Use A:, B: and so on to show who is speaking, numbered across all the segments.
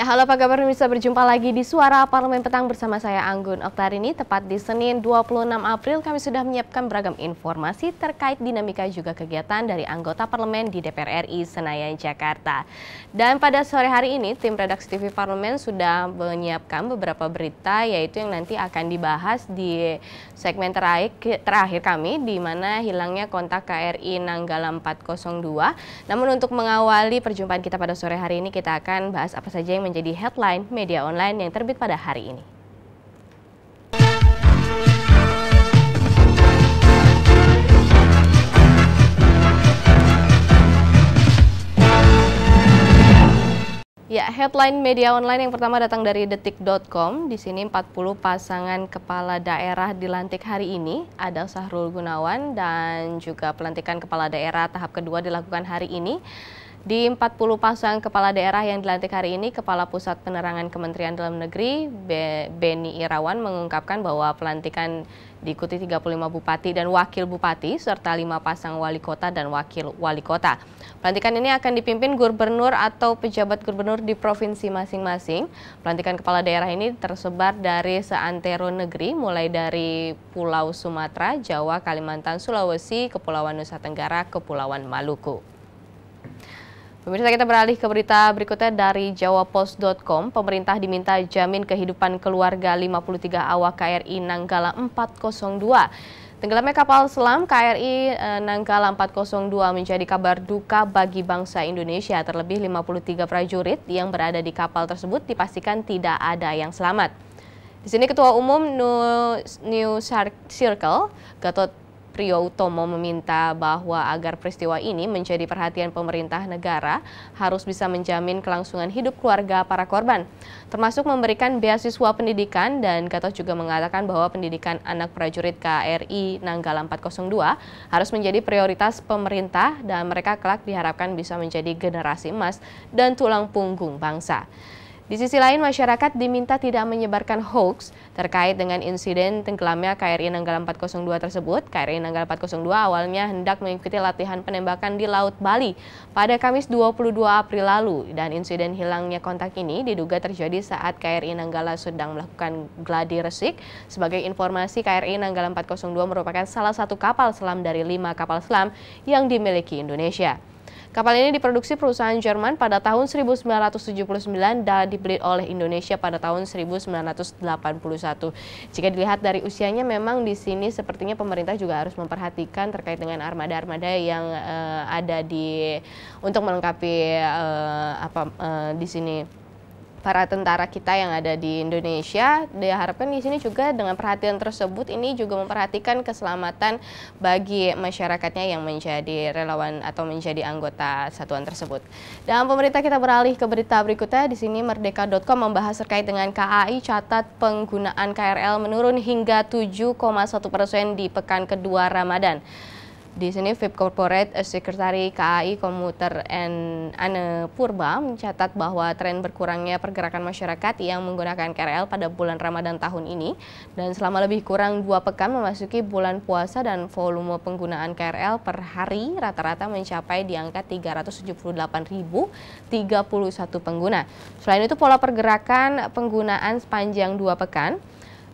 A: Ya, halo apa kabar bisa Berjumpa lagi di Suara Parlemen Petang bersama saya Anggun Oktar ini Tepat di Senin 26 April kami sudah menyiapkan beragam informasi terkait dinamika juga kegiatan dari anggota parlemen di DPR RI Senayan Jakarta. Dan pada sore hari ini tim redaksi TV Parlemen sudah menyiapkan beberapa berita yaitu yang nanti akan dibahas di segmen terakhir, terakhir kami di mana hilangnya kontak KRI Nanggala 402. Namun untuk mengawali perjumpaan kita pada sore hari ini kita akan bahas apa saja yang menjadi headline media online yang terbit pada hari ini. Ya, headline media online yang pertama datang dari detik.com. Di sini 40 pasangan kepala daerah dilantik hari ini. Ada Sahrul Gunawan dan juga pelantikan kepala daerah tahap kedua dilakukan hari ini. Di 40 pasang kepala daerah yang dilantik hari ini, Kepala Pusat Penerangan Kementerian Dalam Negeri Be Beni Irawan mengungkapkan bahwa pelantikan diikuti 35 bupati dan wakil bupati serta 5 pasang wali kota dan wakil wali kota. Pelantikan ini akan dipimpin gubernur atau pejabat gubernur di provinsi masing-masing. Pelantikan kepala daerah ini tersebar dari seantero negeri mulai dari Pulau Sumatera, Jawa, Kalimantan, Sulawesi, Kepulauan Nusa Tenggara, Kepulauan Maluku. Pemirsa kita beralih ke berita berikutnya dari jawapos.com. Pemerintah diminta jamin kehidupan keluarga 53 awak KRI Nanggala 402. Tenggelamnya kapal selam KRI eh, Nanggala 402 menjadi kabar duka bagi bangsa Indonesia. Terlebih 53 prajurit yang berada di kapal tersebut dipastikan tidak ada yang selamat. Di sini Ketua Umum New Circle, Gatot Priyo Utomo meminta bahwa agar peristiwa ini menjadi perhatian pemerintah negara harus bisa menjamin kelangsungan hidup keluarga para korban, termasuk memberikan beasiswa pendidikan dan Gatot juga mengatakan bahwa pendidikan anak prajurit KRI Nanggala 402 harus menjadi prioritas pemerintah dan mereka kelak diharapkan bisa menjadi generasi emas dan tulang punggung bangsa. Di sisi lain, masyarakat diminta tidak menyebarkan hoax terkait dengan insiden tenggelamnya KRI Nanggala 402 tersebut. KRI Nanggala 402 awalnya hendak mengikuti latihan penembakan di Laut Bali pada Kamis 22 April lalu. Dan insiden hilangnya kontak ini diduga terjadi saat KRI Nanggala sedang melakukan gladi resik. Sebagai informasi, KRI Nanggala 402 merupakan salah satu kapal selam dari lima kapal selam yang dimiliki Indonesia. Kapal ini diproduksi perusahaan Jerman pada tahun 1979 dan dibeli oleh Indonesia pada tahun 1981. Jika dilihat dari usianya memang di sini sepertinya pemerintah juga harus memperhatikan terkait dengan armada-armada yang uh, ada di untuk melengkapi uh, apa uh, di sini para tentara kita yang ada di Indonesia. Diharapkan di sini juga dengan perhatian tersebut ini juga memperhatikan keselamatan bagi masyarakatnya yang menjadi relawan atau menjadi anggota satuan tersebut. Dan pemerintah kita beralih ke berita berikutnya. Di sini merdeka.com membahas terkait dengan KAI catat penggunaan KRL menurun hingga 7,1 persen di pekan kedua Ramadan. Di sini VIP Corporate eh, Secretary KAI Komuter N. Ane Purba mencatat bahwa tren berkurangnya pergerakan masyarakat yang menggunakan KRL pada bulan Ramadan tahun ini dan selama lebih kurang dua pekan memasuki bulan puasa dan volume penggunaan KRL per hari rata-rata mencapai di angka 378.031 pengguna. Selain itu pola pergerakan penggunaan sepanjang dua pekan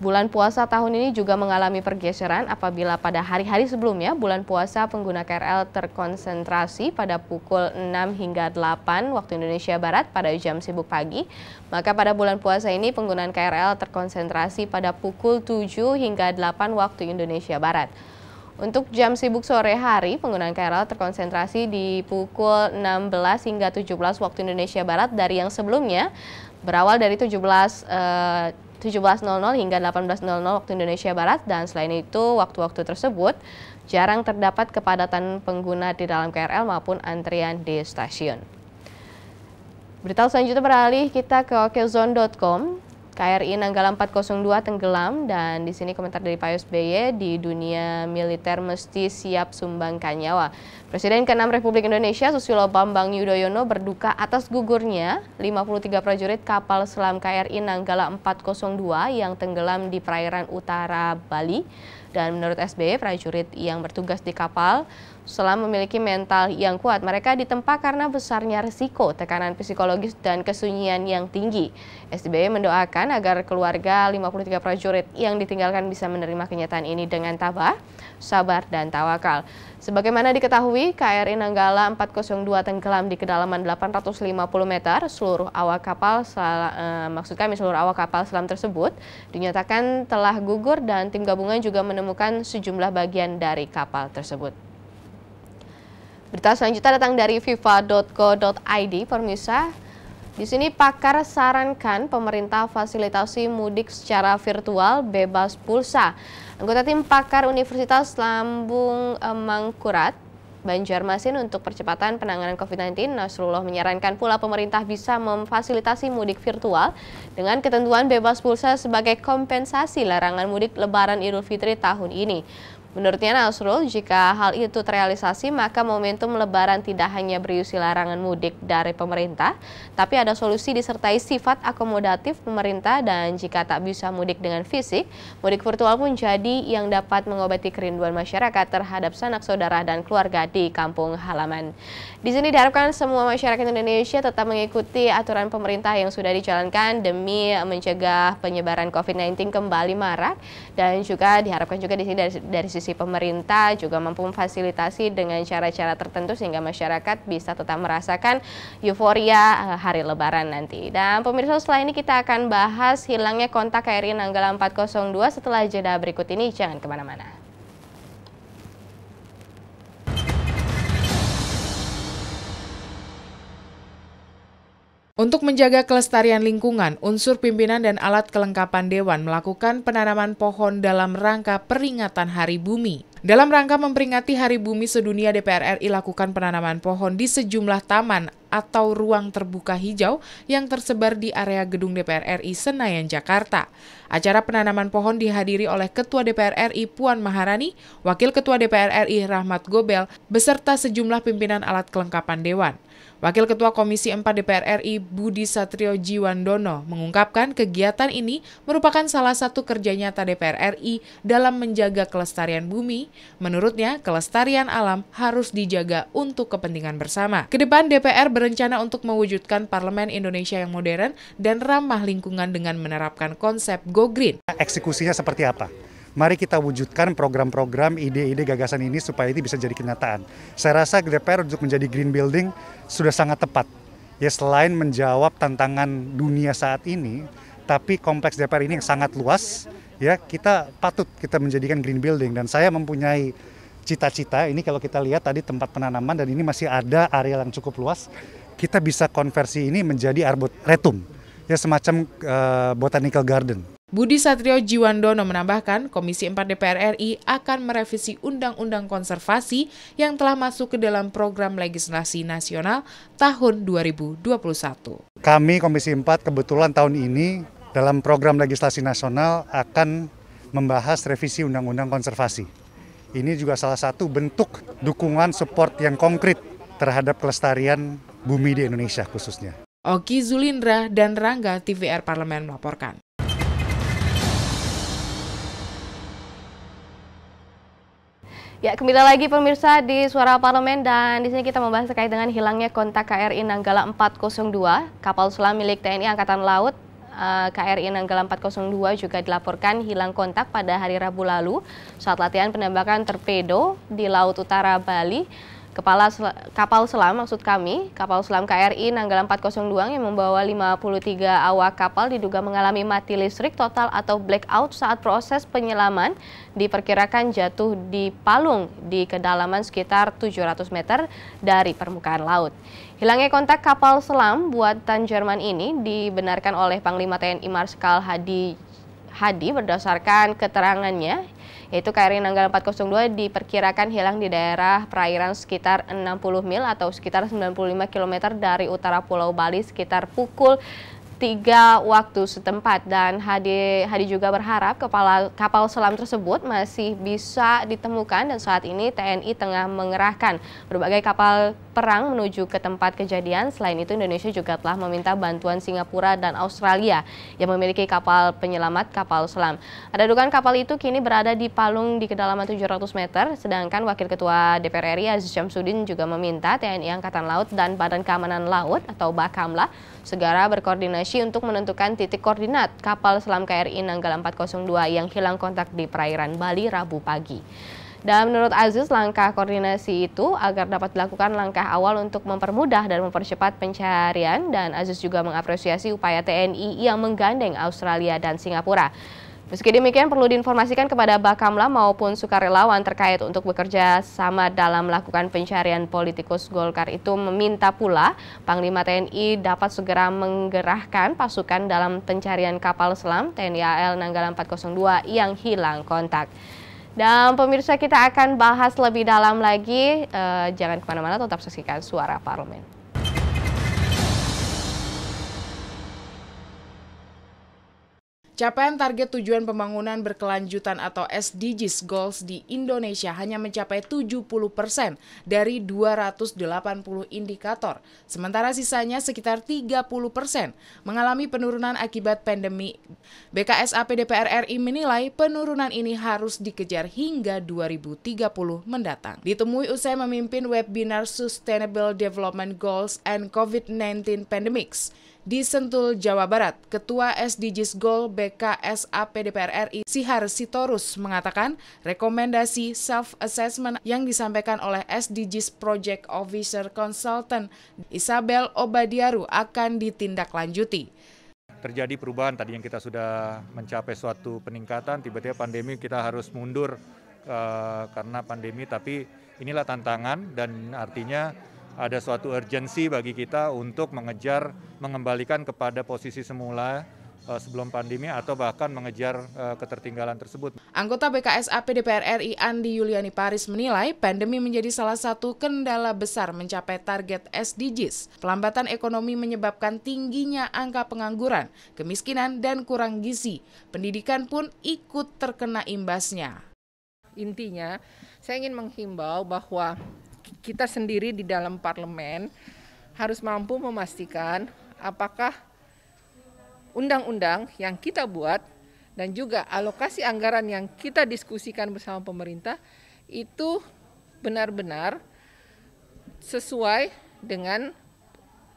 A: Bulan puasa tahun ini juga mengalami pergeseran apabila pada hari-hari sebelumnya bulan puasa pengguna KRL terkonsentrasi pada pukul 6 hingga 8 waktu Indonesia Barat pada jam sibuk pagi. Maka pada bulan puasa ini penggunaan KRL terkonsentrasi pada pukul 7 hingga 8 waktu Indonesia Barat. Untuk jam sibuk sore hari, penggunaan KRL terkonsentrasi di pukul 16 hingga 17 waktu Indonesia Barat dari yang sebelumnya berawal dari 17 eh, 17.00 hingga 18.00 waktu Indonesia Barat dan selain itu waktu-waktu tersebut jarang terdapat kepadatan pengguna di dalam KRL maupun antrian di stasiun. Berita selanjutnya beralih kita ke okezone.com. KRI Nanggala 402 tenggelam dan di sini komentar dari Pak SBY di dunia militer mesti siap sumbangkan nyawa. Presiden ke-6 Republik Indonesia Susilo Bambang Yudhoyono berduka atas gugurnya 53 prajurit kapal selam KRI Nanggala 402 yang tenggelam di perairan utara Bali. Dan menurut SBY, prajurit yang bertugas di kapal selam memiliki mental yang kuat. Mereka ditempa karena besarnya risiko, tekanan psikologis, dan kesunyian yang tinggi. SBY mendoakan agar keluarga 53 prajurit yang ditinggalkan bisa menerima kenyataan ini dengan tabah, sabar, dan tawakal. Sebagaimana diketahui, KRI Nanggala 402 tenggelam di kedalaman 850 meter. Seluruh awak kapal, sel, eh, maksud kami seluruh awak kapal selam tersebut dinyatakan telah gugur dan tim gabungan juga menemukan sejumlah bagian dari kapal tersebut. Berita selanjutnya datang dari fifa.co.id, Permisa. Di sini pakar sarankan pemerintah fasilitasi mudik secara virtual bebas pulsa. Anggota tim pakar Universitas Lambung eh, Mangkurat Banjarmasin untuk percepatan penanganan COVID-19, Nasrullah menyarankan pula pemerintah bisa memfasilitasi mudik virtual dengan ketentuan bebas pulsa sebagai kompensasi larangan mudik Lebaran Idul Fitri tahun ini. Menurutnya Nasrul, jika hal itu terrealisasi, maka momentum lebaran tidak hanya berisi larangan mudik dari pemerintah, tapi ada solusi disertai sifat akomodatif pemerintah dan jika tak bisa mudik dengan fisik, mudik virtual pun jadi yang dapat mengobati kerinduan masyarakat terhadap sanak saudara dan keluarga di kampung halaman. Di sini diharapkan semua masyarakat Indonesia tetap mengikuti aturan pemerintah yang sudah dijalankan demi mencegah penyebaran COVID-19 kembali marak dan juga diharapkan juga di sini dari, dari sisi sisi pemerintah juga mampu memfasilitasi dengan cara-cara tertentu sehingga masyarakat bisa tetap merasakan euforia eh, hari lebaran nanti. Dan pemirsa setelah ini kita akan bahas hilangnya kontak KRI Nanggala 402 setelah jeda berikut ini. Jangan kemana-mana.
B: Untuk menjaga kelestarian lingkungan, unsur pimpinan dan alat kelengkapan dewan melakukan penanaman pohon dalam rangka peringatan Hari Bumi. Dalam rangka memperingati Hari Bumi Sedunia DPR RI lakukan penanaman pohon di sejumlah taman atau ruang terbuka hijau yang tersebar di area gedung DPR RI Senayan Jakarta. Acara penanaman pohon dihadiri oleh Ketua DPR RI Puan Maharani, Wakil Ketua DPR RI Rahmat Gobel, beserta sejumlah pimpinan alat kelengkapan dewan. Wakil Ketua Komisi 4 DPR RI Budi Satrio Jiwandono mengungkapkan kegiatan ini merupakan salah satu kerja nyata DPR RI dalam menjaga kelestarian bumi. Menurutnya, kelestarian alam harus dijaga untuk kepentingan bersama. Kedepan DPR berencana untuk mewujudkan parlemen Indonesia yang modern dan ramah lingkungan dengan
C: menerapkan konsep Go Green. Eksekusinya seperti apa? Mari kita wujudkan program-program, ide-ide, gagasan ini supaya ini bisa jadi kenyataan. Saya rasa DPR untuk menjadi green building sudah sangat tepat. Ya selain menjawab tantangan dunia saat ini, tapi kompleks DPR ini yang sangat luas, ya kita patut kita menjadikan green building. Dan saya mempunyai cita-cita, ini kalau kita lihat tadi tempat penanaman dan ini masih ada area yang cukup luas, kita bisa konversi ini menjadi arboretum, ya semacam uh, botanical garden.
B: Budi Satrio Jiwandono menambahkan, Komisi 4 DPR RI akan merevisi Undang-Undang Konservasi yang telah masuk ke dalam program legislasi nasional tahun 2021.
C: Kami Komisi 4 kebetulan tahun ini dalam program legislasi nasional akan membahas revisi Undang-Undang Konservasi. Ini juga salah satu bentuk dukungan support yang konkret terhadap kelestarian bumi di Indonesia khususnya.
B: Oki Zulindra dan Rangga TVR Parlemen melaporkan.
A: Ya, kembali lagi pemirsa di Suara Parlemen dan di sini kita membahas terkait dengan hilangnya kontak KRI Nanggala 402, kapal selam milik TNI Angkatan Laut eh, KRI Nanggala 402 juga dilaporkan hilang kontak pada hari Rabu lalu saat latihan penembakan torpedo di Laut Utara Bali. Kepala sel kapal selam maksud kami, kapal selam KRI Nanggala 402 yang membawa 53 awak kapal diduga mengalami mati listrik total atau blackout saat proses penyelaman diperkirakan jatuh di palung di kedalaman sekitar 700 meter dari permukaan laut. Hilangnya kontak kapal selam buatan Jerman ini dibenarkan oleh Panglima TNI Marskal Hadi Hadi berdasarkan keterangannya yaitu KRI Nanggala 402 diperkirakan hilang di daerah perairan sekitar 60 mil atau sekitar 95 km dari utara Pulau Bali sekitar pukul tiga waktu setempat dan Hadi Hadi juga berharap kepala kapal selam tersebut masih bisa ditemukan dan saat ini TNI tengah mengerahkan berbagai kapal perang menuju ke tempat kejadian. Selain itu, Indonesia juga telah meminta bantuan Singapura dan Australia yang memiliki kapal penyelamat kapal selam. Ada dugaan kapal itu kini berada di palung di kedalaman 700 meter, sedangkan Wakil Ketua DPR RI Aziz Syamsuddin juga meminta TNI Angkatan Laut dan Badan Keamanan Laut atau BAKAMLA segera berkoordinasi untuk menentukan titik koordinat kapal selam KRI Nanggala 402 yang hilang kontak di perairan Bali Rabu pagi. Dan menurut Aziz, langkah koordinasi itu agar dapat dilakukan langkah awal untuk mempermudah dan mempercepat pencarian dan Aziz juga mengapresiasi upaya TNI yang menggandeng Australia dan Singapura. Meski demikian perlu diinformasikan kepada Bakamla maupun sukarelawan terkait untuk bekerja sama dalam melakukan pencarian politikus Golkar itu meminta pula Panglima TNI dapat segera menggerahkan pasukan dalam pencarian kapal selam TNI AL Nanggala 402 yang hilang kontak. Dan pemirsa kita akan bahas lebih dalam lagi, uh, jangan kemana-mana tetap saksikan suara parlemen.
B: Capaian target tujuan pembangunan berkelanjutan atau SDGs Goals di Indonesia hanya mencapai 70 persen dari 280 indikator, sementara sisanya sekitar 30 persen mengalami penurunan akibat pandemi. BKSAP DPR RI menilai penurunan ini harus dikejar hingga 2030 mendatang. Ditemui usai memimpin webinar Sustainable Development Goals and COVID-19 Pandemics, di Sentul, Jawa Barat, Ketua SDGs Goal BKSAP DPR RI Sihar Sitorus mengatakan rekomendasi self-assessment yang disampaikan oleh SDGs Project Officer Consultant Isabel Obadiaru akan ditindaklanjuti
C: terjadi perubahan tadi yang kita sudah mencapai suatu peningkatan tiba-tiba pandemi kita harus mundur uh, karena pandemi tapi inilah tantangan dan artinya ada suatu urgensi bagi kita untuk mengejar, mengembalikan kepada posisi semula eh, sebelum pandemi atau bahkan mengejar eh, ketertinggalan tersebut.
B: Anggota BKS AP DPR RI Andi Yuliani Paris menilai pandemi menjadi salah satu kendala besar mencapai target SDGs. Pelambatan ekonomi menyebabkan tingginya angka pengangguran, kemiskinan, dan kurang gizi. Pendidikan pun ikut terkena imbasnya.
C: Intinya,
B: saya ingin menghimbau bahwa kita sendiri di dalam parlemen harus mampu memastikan apakah undang-undang yang kita buat dan juga alokasi anggaran yang kita diskusikan bersama pemerintah itu benar-benar sesuai dengan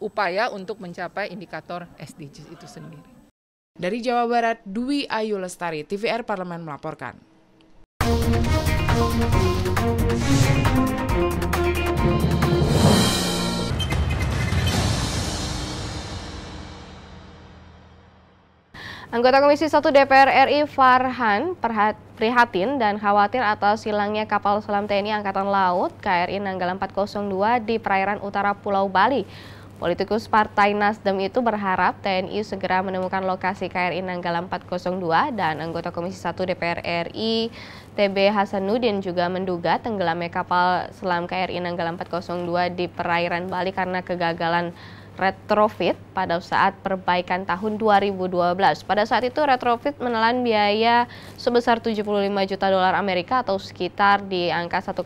B: upaya untuk mencapai indikator SDGs itu sendiri. Dari Jawa Barat, Dwi Ayu Lestari, TVR Parlemen melaporkan.
A: Anggota Komisi 1 DPR RI Farhan prihatin dan khawatir atas hilangnya kapal selam TNI Angkatan Laut KRI Nanggala 402 di perairan utara Pulau Bali. Politikus Partai Nasdem itu berharap TNI segera menemukan lokasi KRI Nanggala 402 dan anggota Komisi 1 DPR RI TB Hasanuddin juga menduga tenggelamnya kapal selam KRI Nanggala 402 di perairan Bali karena kegagalan retrofit pada saat perbaikan tahun 2012. Pada saat itu retrofit menelan biaya sebesar 75 juta dolar Amerika atau sekitar di angka 1,5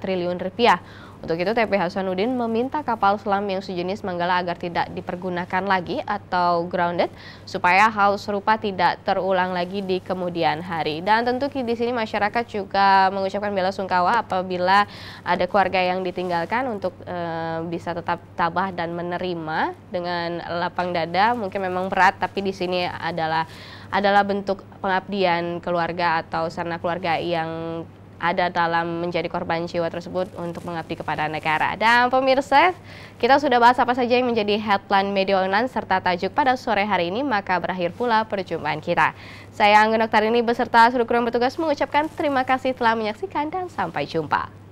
A: triliun rupiah. Untuk itu TP Hasanuddin meminta kapal selam yang sejenis Manggala agar tidak dipergunakan lagi atau grounded supaya hal serupa tidak terulang lagi di kemudian hari. Dan tentu di sini masyarakat juga mengucapkan bela sungkawa apabila ada keluarga yang ditinggalkan untuk e, bisa tetap tabah dan menerima dengan lapang dada. Mungkin memang berat tapi di sini adalah adalah bentuk pengabdian keluarga atau sarana keluarga yang ada dalam menjadi korban jiwa tersebut untuk mengabdi kepada negara. Dan pemirsa, kita sudah bahas apa saja yang menjadi headline media online serta tajuk pada sore hari ini, maka berakhir pula perjumpaan kita. Saya Anggun Oktar beserta seluruh kru bertugas mengucapkan terima kasih telah menyaksikan dan
C: sampai jumpa.